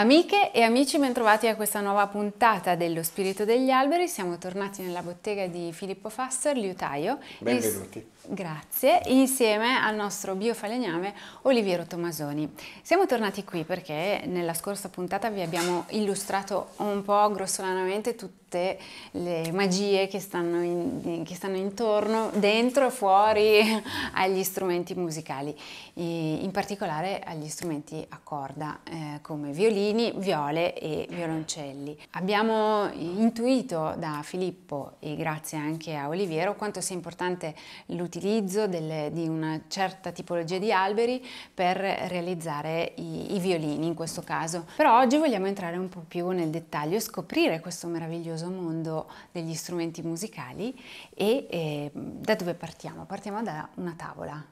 Amiche e amici, bentrovati a questa nuova puntata dello Spirito degli Alberi. Siamo tornati nella bottega di Filippo Fasser, liutaio. Benvenuti. Ins- grazie, insieme al nostro biofalegname Oliviero Tomasoni. Siamo tornati qui perché nella scorsa puntata vi abbiamo illustrato un po' grossolanamente tutto tutte le magie che stanno, in, che stanno intorno, dentro e fuori agli strumenti musicali, e in particolare agli strumenti a corda eh, come violini, viole e violoncelli. Abbiamo intuito da Filippo e grazie anche a Oliviero quanto sia importante l'utilizzo di una certa tipologia di alberi per realizzare i, i violini in questo caso. Però oggi vogliamo entrare un po' più nel dettaglio e scoprire questo meraviglioso meraviglioso mondo degli strumenti musicali e eh, da dove partiamo? Partiamo da una tavola.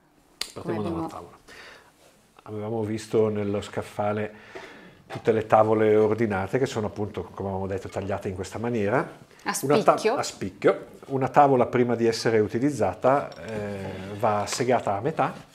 Partiamo abbiamo... da una tavola. Avevamo visto nello scaffale tutte le tavole ordinate che sono appunto, come avevamo detto, tagliate in questa maniera. A spicchio. Una, a spicchio. una tavola prima di essere utilizzata eh, va segata a metà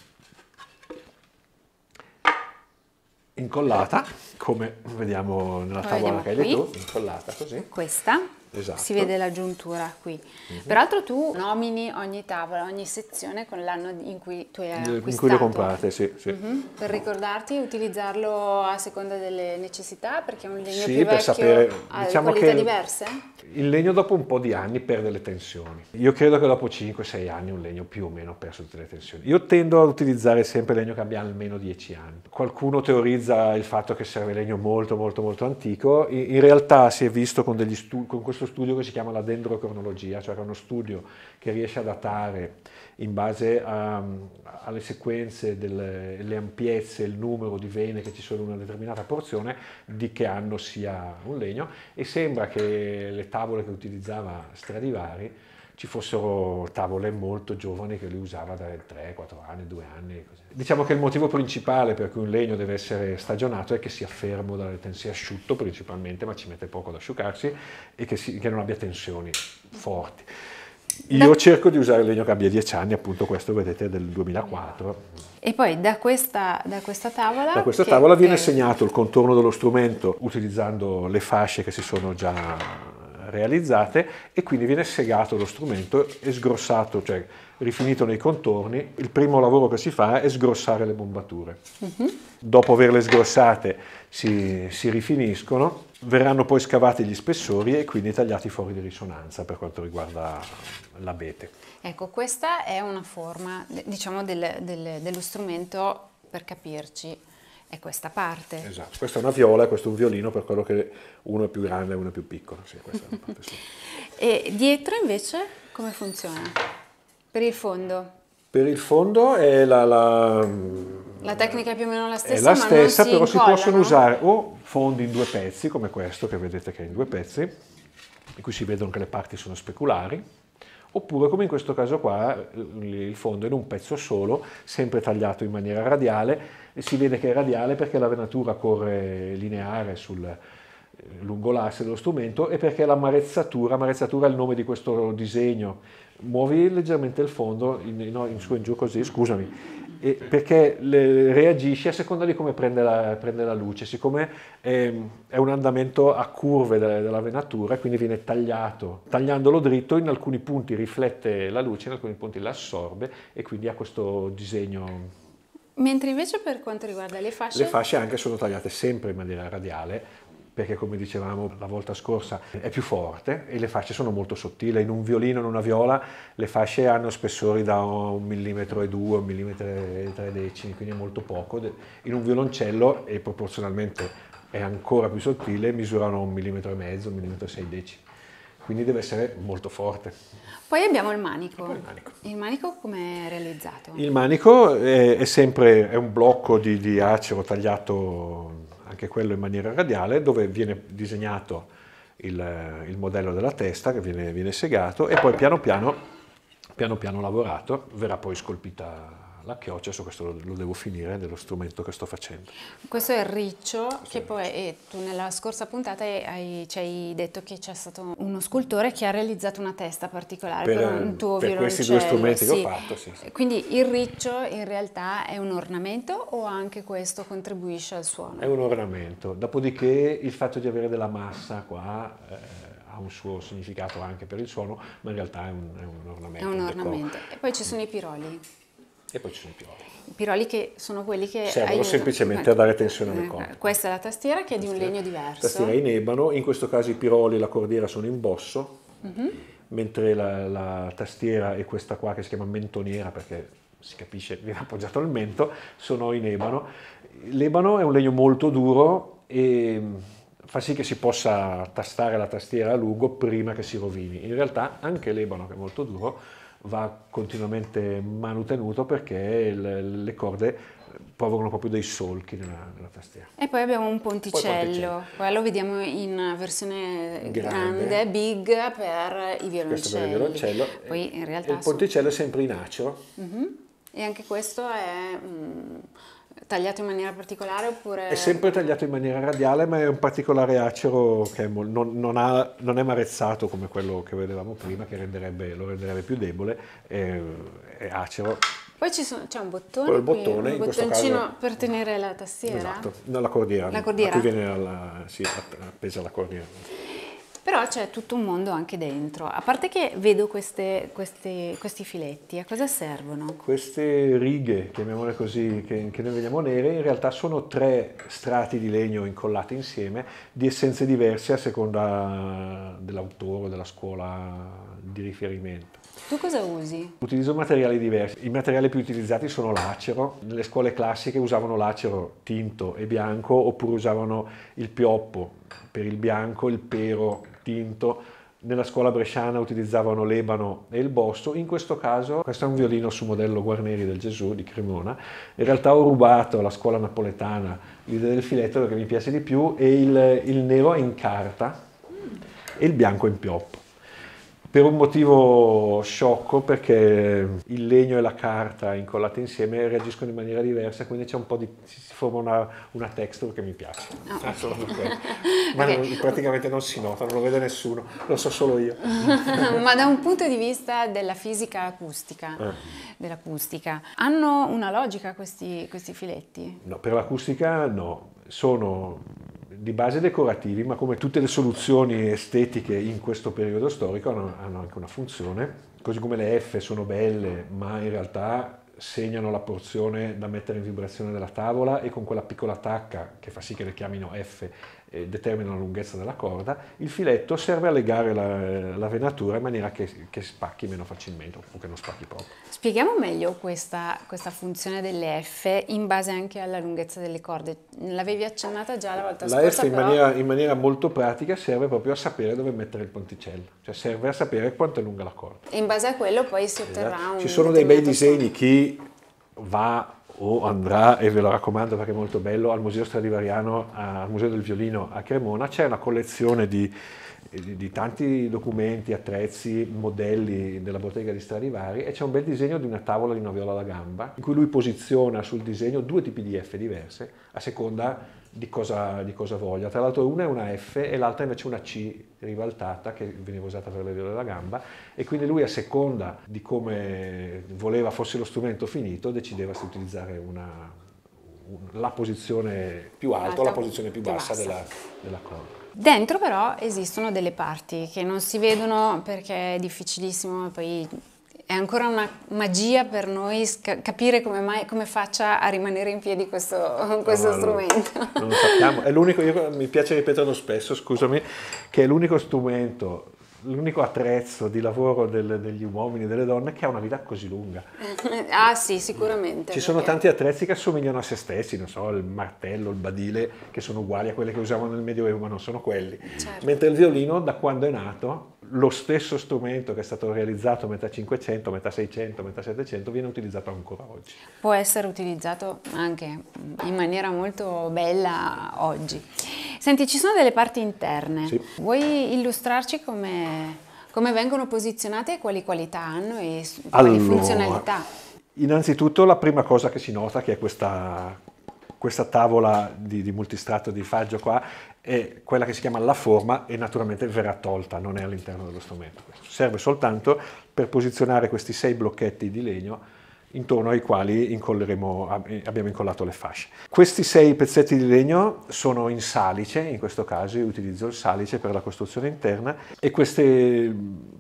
incollata, come vediamo nella tavola che hai detto, incollata così. Questa. Esatto. Si vede la giuntura qui. Mm -hmm. Peraltro tu nomini ogni tavola, ogni sezione con l'anno in cui tu hai acquistato. In cui lo comprate, sì. sì. Mm -hmm. Per ricordarti, utilizzarlo a seconda delle necessità, perché è un legno sì, più per vecchio sapere, ha diciamo qualità che... diverse? il legno dopo un po' di anni perde le tensioni. Io credo che dopo 5-6 anni un legno più o meno ha perso tutte le tensioni. Io tendo ad utilizzare sempre legno che abbia almeno 10 anni. Qualcuno teorizza il fatto che serve legno molto molto molto antico, in realtà si è visto con, con questo studio che si chiama la dendrocronologia, cioè che è uno studio che riesce a datare in base a, alle sequenze, delle, le ampiezze, il numero di vene che ci sono in una determinata porzione, di che anno sia un legno e sembra che le tavole che utilizzava Stradivari ci fossero tavole molto giovani che lui usava da 3, 4 anni, 2 anni. Così. Diciamo che il motivo principale per cui un legno deve essere stagionato è che sia fermo dalle tensioni, sia asciutto principalmente, ma ci mette poco ad asciugarsi e che, si, che non abbia tensioni forti. Io da... cerco di usare il legno che abbia 10 anni, appunto questo vedete è del 2004. E poi da questa, da questa tavola... Da questa che, tavola viene che... segnato il contorno dello strumento utilizzando le fasce che si sono già realizzate e quindi viene segato lo strumento e sgrossato, cioè rifinito nei contorni. Il primo lavoro che si fa è sgrossare le bombature. Uh-huh. Dopo averle sgrossate si, si rifiniscono verranno poi scavati gli spessori e quindi tagliati fuori di risonanza per quanto riguarda l'abete. Ecco, questa è una forma, diciamo, del, del, dello strumento per capirci, è questa parte. Esatto, questa è una viola, questo è un violino per quello che uno è più grande e uno è più piccolo. Sì, è e dietro invece come funziona? Per il fondo? Per il fondo è la, la, la tecnica è più o meno la stessa. È la stessa, si però incolla, si possono no? usare o fondi in due pezzi, come questo che vedete che è in due pezzi, in cui si vedono che le parti sono speculari, oppure come in questo caso qua il fondo è in un pezzo solo, sempre tagliato in maniera radiale, si vede che è radiale perché la venatura corre lineare sul, lungo l'asse dello strumento e perché l'amarezzatura, amarezzatura è il nome di questo disegno, muovi leggermente il fondo in, in, in su e in giù così, scusami, e perché le, reagisce a seconda di come prende la, prende la luce, siccome è, è, un andamento a curve della, della venatura, quindi viene tagliato, tagliandolo dritto in alcuni punti riflette la luce, in alcuni punti la assorbe e quindi ha questo disegno. Mentre invece per quanto riguarda le fasce... Le fasce anche sono tagliate sempre in maniera radiale, perché come dicevamo la volta scorsa è più forte e le fasce sono molto sottili, in un violino, in una viola le fasce hanno spessori da un millimetro e due, un millimetro e tre decimi, quindi è molto poco, in un violoncello e proporzionalmente è ancora più sottile, misurano un millimetro e mezzo, un millimetro e sei decimi quindi deve essere molto forte. Poi abbiamo il manico. Il manico. manico come è realizzato? Il manico è, è sempre è un blocco di, di acero tagliato anche quello in maniera radiale, dove viene disegnato il, il modello della testa che viene, viene segato e poi piano piano, piano piano lavorato, verrà poi scolpita la chioccia, adesso questo lo devo finire dello strumento che sto facendo. Questo è il riccio, questo che poi riccio. tu nella scorsa puntata hai, ci hai detto che c'è stato uno scultore che ha realizzato una testa particolare per, per un tuo per questi due strumenti sì. che ho fatto, sì, sì. Quindi il riccio in realtà è un ornamento o anche questo contribuisce al suono? È un ornamento, dopodiché il fatto di avere della massa qua... Eh, ha un suo significato anche per il suono, ma in realtà è un, è un ornamento. È un ornamento. E poi ci sono i piroli e poi ci sono i piroli. I piroli che sono quelli che servono aiutano. semplicemente a dare tensione al eh, corpo. Questa è la tastiera che è di un legno diverso. La tastiera in ebano, in questo caso i piroli e la cordiera sono in bosso, mm-hmm. mentre la, la tastiera e questa qua che si chiama mentoniera perché si capisce, viene appoggiato al mento, sono in ebano. L'ebano è un legno molto duro e fa sì che si possa tastare la tastiera a lungo prima che si rovini. In realtà anche l'ebano, che è molto duro, va continuamente manutenuto perché le, le corde provocano proprio dei solchi nella, nella, tastiera. E poi abbiamo un ponticello, poi ponticello. quello vediamo in versione grande, grande big per i violoncelli. Questo per il violoncello. Poi in realtà il ponticello sono... è sempre in acero. Uh mhm. -huh. E anche questo è... Mh, Tagliato in maniera particolare oppure... È sempre tagliato in maniera radiale, ma è un particolare acero che non, non, ha, non è marezzato come quello che vedevamo prima, che renderebbe, lo renderebbe più debole, è, è acero. Poi sono, c'è un bottone, il bottone qui, un bottoncino caso, per tenere la tastiera? Esatto, no, la cordiera, la cordiera. a cui viene alla, sì, appesa la cordiera. Però c'è tutto un mondo anche dentro. A parte che vedo queste, queste, questi filetti, a cosa servono? Queste righe, chiamiamole così, che, che noi vediamo nere, in realtà sono tre strati di legno incollati insieme di essenze diverse a seconda dell'autore, della scuola di riferimento. Tu cosa usi? Utilizzo materiali diversi. I materiali più utilizzati sono l'acero. Nelle scuole classiche usavano l'acero tinto e bianco oppure usavano il pioppo per il bianco, il pero tinto, nella scuola bresciana utilizzavano l'ebano e il bosso, in questo caso questo è un violino su modello Guarneri del Gesù di Cremona, in realtà ho rubato alla scuola napoletana l'idea del filetto perché mi piace di più e il, il nero è in carta e il bianco è in pioppo per un motivo sciocco perché il legno e la carta incollate insieme reagiscono in maniera diversa quindi c'è un po' di si forma una, una texture che mi piace oh. ma okay. non, praticamente non si nota non lo vede nessuno lo so solo io ma da un punto di vista della fisica acustica eh. dell'acustica hanno una logica questi, questi filetti? no per l'acustica no sono di base decorativi, ma come tutte le soluzioni estetiche in questo periodo storico hanno, hanno anche una funzione, così come le F sono belle, ma in realtà segnano la porzione da mettere in vibrazione della tavola e con quella piccola tacca che fa sì che le chiamino F eh, determina la lunghezza della corda, il filetto serve a legare la, la venatura in maniera che, che, spacchi meno facilmente o che non spacchi proprio. Spieghiamo meglio questa, questa, funzione delle F in base anche alla lunghezza delle corde. L'avevi accennata già la volta la scorsa. La F in, però... maniera, in maniera molto pratica serve proprio a sapere dove mettere il ponticello, cioè serve a sapere quanto è lunga la corda. E in base a quello poi si otterrà esatto. un... Ci sono dei bei disegni, chi va o andrà, e ve lo raccomando perché è molto bello, al Museo Stradivariano, al Museo del Violino a Cremona, c'è una collezione di, di, di tanti documenti, attrezzi, modelli della bottega di Stradivari e c'è un bel disegno di una tavola di una viola da gamba in cui lui posiziona sul disegno due tipi di F diverse a seconda di cosa, di cosa voglia. Tra l'altro una è una F e l'altra invece una C ribaltata che veniva usata per le della gamba e quindi lui a seconda di come voleva fosse lo strumento finito decideva se utilizzare una, un, la posizione più alta o la posizione più bassa, più bassa. della, della corda. Dentro però esistono delle parti che non si vedono perché è difficilissimo poi è ancora una magia per noi capire come, mai, come faccia a rimanere in piedi questo, questo no, strumento. Non lo sappiamo, è l'unico, io, mi piace ripeterlo spesso, scusami, che è l'unico strumento, l'unico attrezzo di lavoro del, degli uomini e delle donne che ha una vita così lunga. ah sì, sicuramente. Ci sono tanti attrezzi che assomigliano a se stessi, non so, il martello, il badile, che sono uguali a quelli che usavano nel Medioevo, ma non sono quelli. Certo. Mentre il violino, da quando è nato, lo stesso strumento che è stato realizzato a metà 500, metà 600, metà 700 viene utilizzato ancora oggi. Può essere utilizzato anche in maniera molto bella oggi. Senti, ci sono delle parti interne. Sì. Vuoi illustrarci come, come, vengono posizionate e quali qualità hanno e quali allora, funzionalità? Innanzitutto la prima cosa che si nota che è questa questa tavola di, di multistrato di faggio qua è quella che si chiama la forma e naturalmente verrà tolta, non è all'interno dello strumento. Serve soltanto per posizionare questi sei blocchetti di legno intorno ai quali abbiamo incollato le fasce. Questi sei pezzetti di legno sono in salice, in questo caso io utilizzo il salice per la costruzione interna e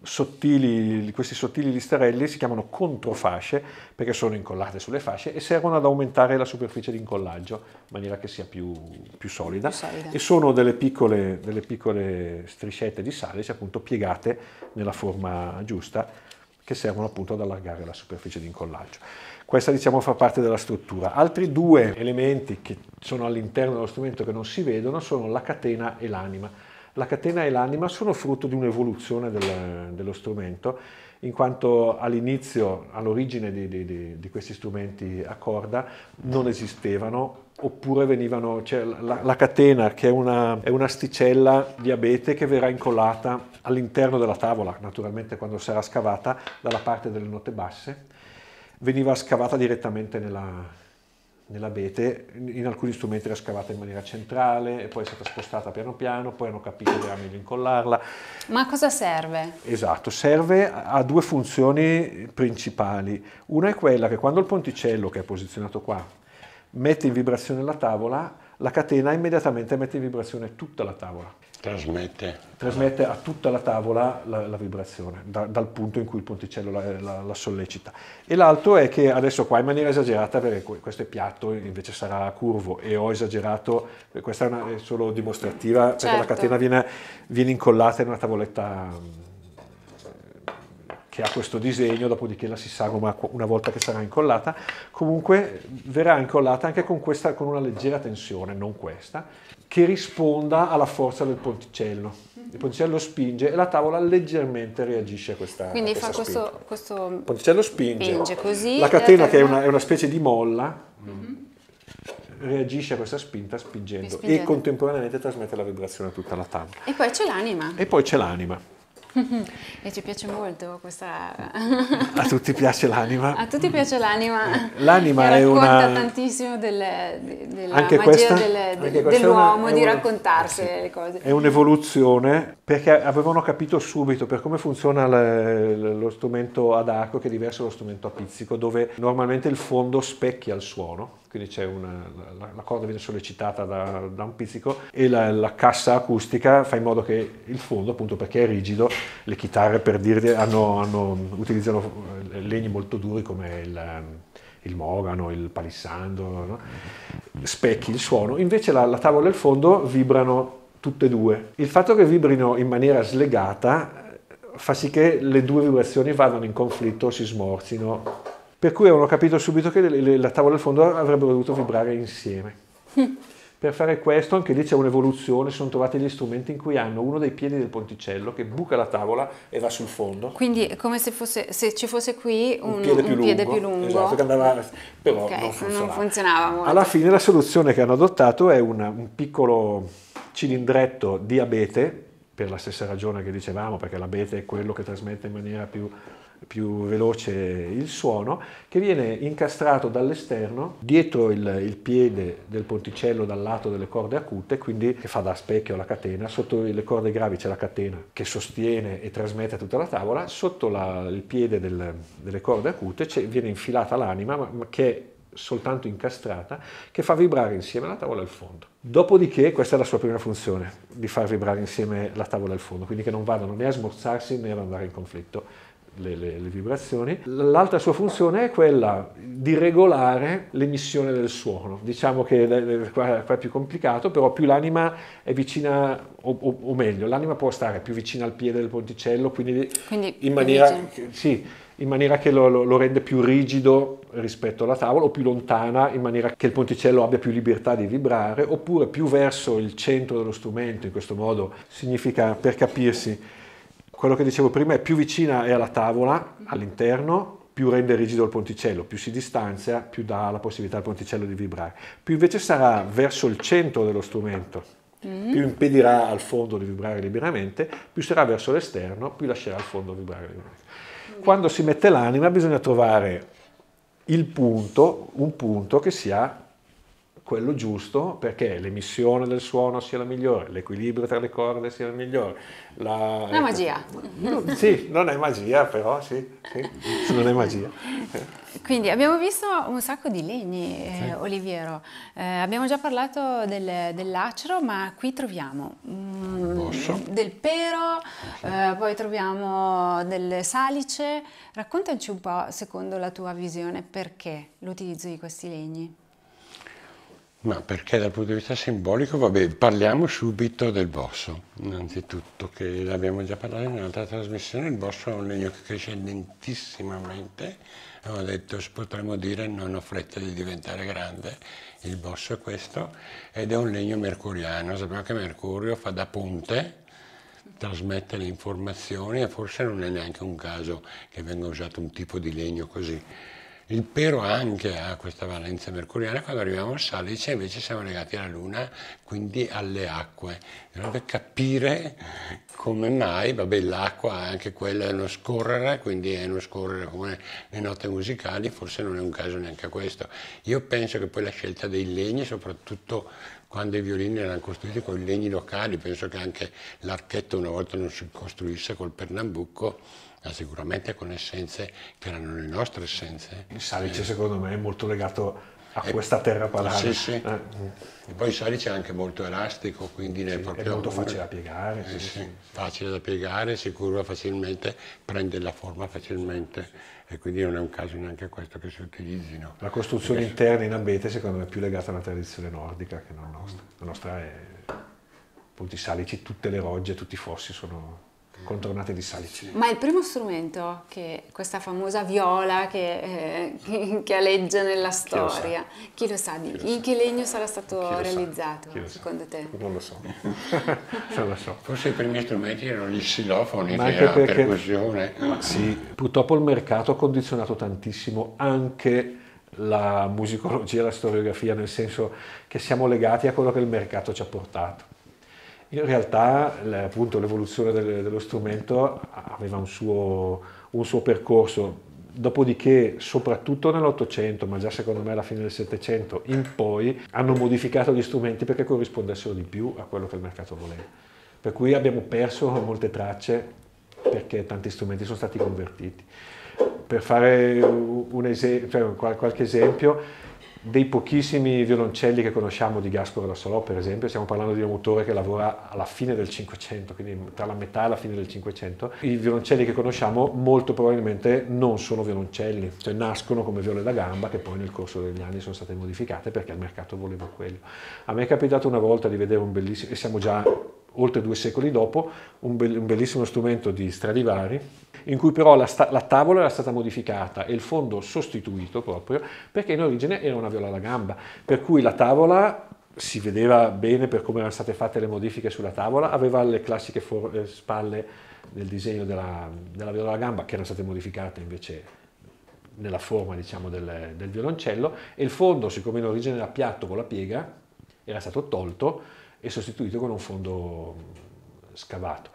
sottili, questi sottili listarelli si chiamano controfasce perché sono incollate sulle fasce e servono ad aumentare la superficie di incollaggio in maniera che sia più, più solida. più solida. e sono delle piccole, delle piccole striscette di salice appunto piegate nella forma giusta che servono appunto ad allargare la superficie di incollaggio. Questa diciamo fa parte della struttura. Altri due elementi che sono all'interno dello strumento che non si vedono sono la catena e l'anima. La catena e l'anima sono frutto di un'evoluzione del, dello strumento, in quanto all'inizio, all'origine di, di, di, questi strumenti a corda, non esistevano oppure venivano, cioè, la, la, catena che è, una, è un'asticella di abete che verrà incollata all'interno della tavola, naturalmente quando sarà scavata dalla parte delle note basse, veniva scavata direttamente nella, nell'abete, in alcuni strumenti era scavata in maniera centrale e poi è stata spostata piano piano, poi hanno capito che era meglio incollarla. Ma a cosa serve? Esatto, serve a due funzioni principali. Una è quella che quando il ponticello, che è posizionato qua, mette in vibrazione la tavola, la catena immediatamente mette in vibrazione tutta la tavola. Trasmette. Trasmette a tutta la tavola la, la vibrazione, da, dal punto in cui il ponticello la, la, la sollecita. E l'altro è che adesso qua in maniera esagerata, perché questo è piatto, invece sarà curvo, e ho esagerato, questa è, una, è solo dimostrativa, certo. perché la certo. catena viene, viene incollata in una tavoletta mm, che ha questo disegno, dopodiché la si sagoma una volta che sarà incollata, comunque verrà incollata anche con, questa, con una leggera tensione, non questa, che risponda alla forza del ponticello. Il ponticello spinge e la tavola leggermente reagisce a questa Quindi a questa fa questo, questo... Il ponticello spinge, spinge così, la catena che è una, è una, specie di molla, mm-hmm reagisce a questa spinta spingendo, spingendo, e contemporaneamente trasmette la vibrazione a tutta la tavola. E poi c'è l'anima. E poi c'è l'anima. E ci piace molto questa... A tutti piace l'anima. A tutti piace l'anima. L'anima è una... tantissimo delle, della anche magia dell'uomo del, di raccontarsi sì, le cose. È un'evoluzione perché avevano capito subito per come funziona le, lo strumento ad arco che è diverso dallo strumento a pizzico dove normalmente il fondo specchia il suono quindi c'è una, la, la, corda viene sollecitata da, da un pizzico e la, la, cassa acustica fa in modo che il fondo, appunto perché è rigido, le chitarre per dirvi hanno, hanno, utilizzano eh, legni molto duri come il, ehm, il mogano, il palissandro, no? specchi il suono, invece la, la tavola e il fondo vibrano tutte e due. Il fatto che vibrino in maniera slegata eh, fa sì che le due vibrazioni vadano in conflitto, si smorzino per cui avevano capito subito che le, le, la tavola del fondo avrebbero dovuto vibrare insieme. per fare questo anche lì c'è un'evoluzione, sono trovati gli strumenti in cui hanno uno dei piedi del ponticello che buca la tavola e va sul fondo. Quindi è come se, fosse, se ci fosse qui un, un piede, un lungo, piede lungo, più, lungo, Esatto, che andava, però okay, non, funzionava. non funzionava. molto. Alla fine la soluzione che hanno adottato è una, un piccolo cilindretto di abete, per la stessa ragione che dicevamo, perché l'abete è quello che trasmette in maniera più più veloce il suono, che viene incastrato dall'esterno dietro il, il, piede del ponticello dal lato delle corde acute, quindi che fa da specchio alla catena, sotto le corde gravi c'è la catena che sostiene e trasmette tutta la tavola, sotto la, il piede del, delle corde acute viene infilata l'anima ma, ma che è soltanto incastrata, che fa vibrare insieme la tavola al fondo. Dopodiché questa è la sua prima funzione, di far vibrare insieme la tavola al fondo, quindi che non vadano né a smorzarsi né ad andare in conflitto le, le, le vibrazioni. L'altra sua funzione è quella di regolare l'emissione del suono. Diciamo che qua è più complicato, però più l'anima è vicina, o, o, o meglio, l'anima può stare più vicina al piede del ponticello, quindi, quindi in maniera... in maniera che lo, lo, lo, rende più rigido rispetto alla tavola o più lontana in maniera che il ponticello abbia più libertà di vibrare oppure più verso il centro dello strumento in questo modo significa per capirsi quello che dicevo prima è più vicina è alla tavola all'interno, più rende rigido il ponticello, più si distanzia, più dà la possibilità al ponticello di vibrare. Più invece sarà verso il centro dello strumento, mm. più impedirà al fondo di vibrare liberamente, più sarà verso l'esterno, più lascerà il fondo vibrare liberamente. Quando si mette l'anima bisogna trovare il punto, un punto che sia quello giusto perché l'emissione del suono sia la migliore, l'equilibrio tra le corde sia la migliore. La, la magia. sì, non è magia però, sì, sì, non è magia. Quindi abbiamo visto un sacco di legni, eh, sì. Oliviero. Eh, abbiamo già parlato del, dell'acero, ma qui troviamo mh, mm, del pero, eh, poi troviamo del salice. Raccontaci un po', secondo la tua visione, perché l'utilizzo di questi legni. Ma perché dal punto di vista simbolico, vabbè, parliamo subito del bosso, innanzitutto, che l'abbiamo già parlato in un'altra trasmissione, il bosso è un legno che cresce lentissimamente, avevo detto, potremmo dire, non ho fretta di diventare grande, il bosso è questo, ed è un legno mercuriano, sappiamo che Mercurio fa da ponte, trasmette le informazioni e forse non è neanche un caso che venga usato un tipo di legno così il pero anche ha questa valenza mercuriana, quando arriviamo al salice invece siamo legati alla luna, quindi alle acque. Dovrebbe capire come mai, vabbè l'acqua è anche quella è uno scorrere, quindi è uno scorrere come le note musicali, forse non è un caso neanche questo. Io penso che poi la scelta dei legni, soprattutto quando i violini erano costruiti con i legni locali, penso che anche l'archetto una volta non si costruisse col pernambuco, ma sicuramente con essenze che erano le nostre essenze. Il salice eh. secondo me è molto legato a eh, questa terra palana. Sì, sì. Eh. E poi il salice è anche molto elastico, quindi sì, è molto facile da piegare. Eh, sì, facile da piegare, si curva facilmente, prende la forma facilmente e quindi non è un caso neanche questo che si utilizzino. La costruzione Perché... interna in abete secondo me è più legata alla tradizione nordica che non nostra. La nostra è appunto i salici, tutte le rogge, tutti i fossi sono contornate di salice. Ma il primo strumento che questa famosa viola che, eh, che, che nella storia, chi lo sa, chi lo sa? in che legno sarà stato realizzato secondo te? Non lo so, non lo so. Forse i primi strumenti erano gli xilofoni, Ma che perché, percussione. Sì, purtroppo il mercato ha condizionato tantissimo anche la musicologia, la storiografia, nel senso che siamo legati a quello che il mercato ci ha portato in realtà l'evoluzione dello strumento aveva un suo, un suo percorso, dopodiché soprattutto nell'Ottocento, ma già secondo me alla fine del Settecento in poi, hanno modificato gli strumenti perché corrispondessero di più a quello che il mercato voleva. Per cui abbiamo perso molte tracce perché tanti strumenti sono stati convertiti. Per fare esempio, cioè qualche esempio, dei pochissimi violoncelli che conosciamo di da Rossolò, per esempio, stiamo parlando di un autore che lavora alla fine del 500, quindi tra la metà e la fine del 500, i violoncelli che conosciamo molto probabilmente non sono violoncelli, cioè nascono come viole da gamba che poi nel corso degli anni sono state modificate perché il mercato voleva quello. A me è capitato una volta di vedere un bellissimo, e siamo già oltre due secoli dopo, un, bellissimo strumento di Stradivari, in cui però la, la, tavola era stata modificata e il fondo sostituito proprio perché in origine era una viola alla gamba, per cui la tavola si vedeva bene per come erano state fatte le modifiche sulla tavola, aveva le classiche eh, spalle del disegno della, della viola alla gamba che erano state modificate invece nella forma diciamo, del, del violoncello e il fondo, siccome in origine era piatto con la piega, era stato tolto e sostituito con un fondo scavato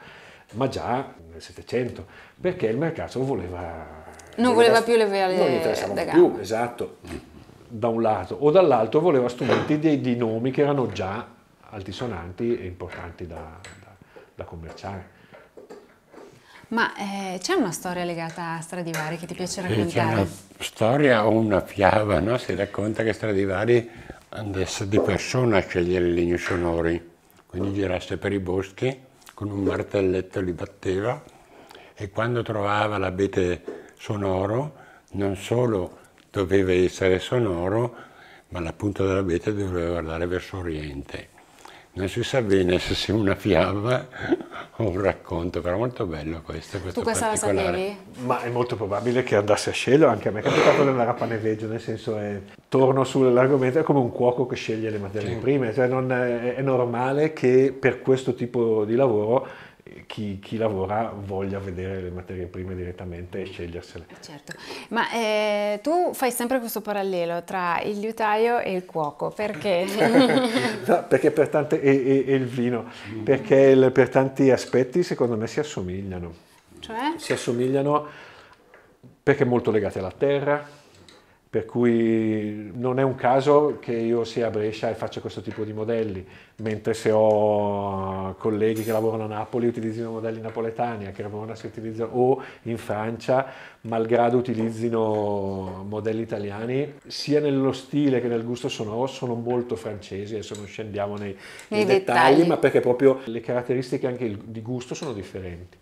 ma già nel Settecento, perché il mercato voleva... Non voleva, più le vele Non gli interessavano più, esatto, da un lato, o dall'altro voleva strumenti di, dei nomi che erano già altisonanti e importanti da, da, da commerciare. Ma eh, c'è una storia legata a Stradivari che ti piace raccontare? C'è una storia o una fiaba, no? Si racconta che Stradivari andasse di persona a scegliere i legni sonori, quindi girasse per i boschi con un martelletto li batteva e quando trovava l'abete sonoro non solo doveva essere sonoro, ma la punta dell'abete doveva guardare verso oriente non si sa bene se sia una fiaba o un racconto, però molto bello questo. questo tu questa la sapevi? Ma è molto probabile che andasse a cielo, anche a me è capitato di andare paneveggio, nel senso è, eh, torno sull'argomento, è come un cuoco che sceglie le materie sì. prime, cioè non, è, è normale che per questo tipo di lavoro chi, chi, lavora voglia vedere le materie prime direttamente e scegliersele. Eh, certo, ma eh, tu fai sempre questo parallelo tra il liutaio e il cuoco, perché? no, perché per tante, e, e, e il vino, perché il, per tanti aspetti secondo me si assomigliano. Cioè? Si assomigliano perché molto legati alla terra, per cui non è un caso che io sia a Brescia e faccia questo tipo di modelli, mentre se ho eh, colleghi che lavorano a Napoli utilizzino modelli napoletani, a Cremona si utilizzano, o in Francia, malgrado utilizzino modelli italiani, sia nello stile che nel gusto sonoro sono molto francesi, adesso non scendiamo nei, nei, dettagli, dettagli, ma perché proprio le caratteristiche anche di gusto sono differenti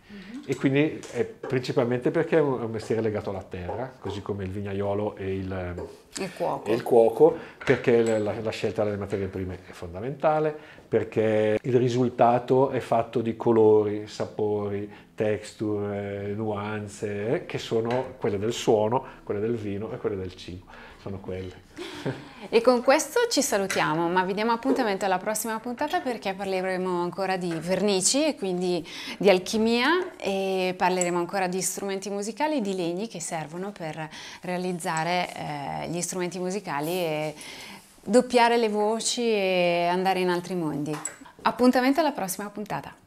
e quindi è principalmente perché è un mestiere legato alla terra, così come il vignaiolo e il, ehm, il, cuoco. E il cuoco. perché la, la, scelta delle materie prime è fondamentale, perché il risultato è fatto di colori, sapori, texture, nuanze, eh, che sono quelle del suono, quelle del vino e quelle del cibo sono quelle. E con questo ci salutiamo, ma vi diamo appuntamento alla prossima puntata perché parleremo ancora di vernici e quindi di alchimia e parleremo ancora di strumenti musicali, e di legni che servono per realizzare eh, gli strumenti musicali e doppiare le voci e andare in altri mondi. Appuntamento alla prossima puntata.